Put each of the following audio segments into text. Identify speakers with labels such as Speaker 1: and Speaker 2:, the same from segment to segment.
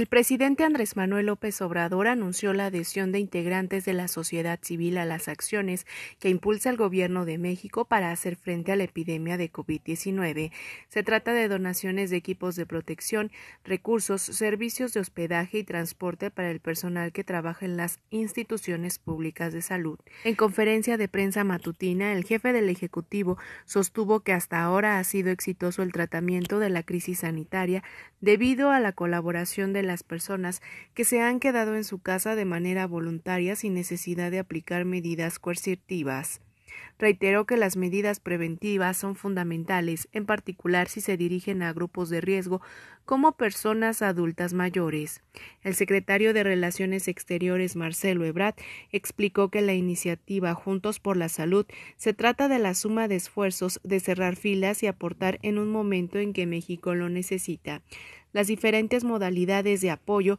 Speaker 1: El presidente Andrés Manuel López Obrador anunció la adhesión de integrantes de la sociedad civil a las acciones que impulsa el Gobierno de México para hacer frente a la epidemia de COVID-19. Se trata de donaciones de equipos de protección, recursos, servicios de hospedaje y transporte para el personal que trabaja en las instituciones públicas de salud. En conferencia de prensa matutina, el jefe del Ejecutivo sostuvo que hasta ahora ha sido exitoso el tratamiento de la crisis sanitaria debido a la colaboración de la las personas que se han quedado en su casa de manera voluntaria sin necesidad de aplicar medidas coercitivas. Reiteró que las medidas preventivas son fundamentales, en particular si se dirigen a grupos de riesgo como personas adultas mayores. El secretario de Relaciones Exteriores, Marcelo Ebrard, explicó que la iniciativa Juntos por la Salud se trata de la suma de esfuerzos de cerrar filas y aportar en un momento en que México lo necesita las diferentes modalidades de apoyo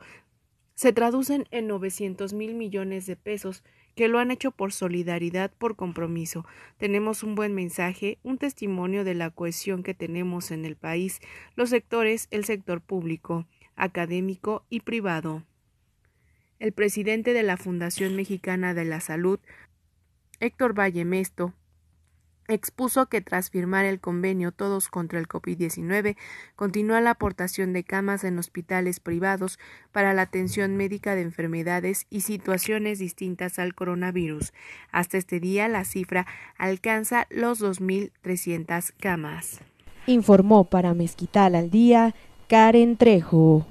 Speaker 1: se traducen en 900 mil millones de pesos que lo han hecho por solidaridad, por compromiso. Tenemos un buen mensaje, un testimonio de la cohesión que tenemos en el país, los sectores, el sector público, académico y privado. El presidente de la Fundación Mexicana de la Salud, Héctor Mesto, expuso que tras firmar el convenio Todos contra el COVID-19, continúa la aportación de camas en hospitales privados para la atención médica de enfermedades y situaciones distintas al coronavirus. Hasta este día la cifra alcanza los 2.300 camas.
Speaker 2: Informó para Mezquital al día Karen Trejo.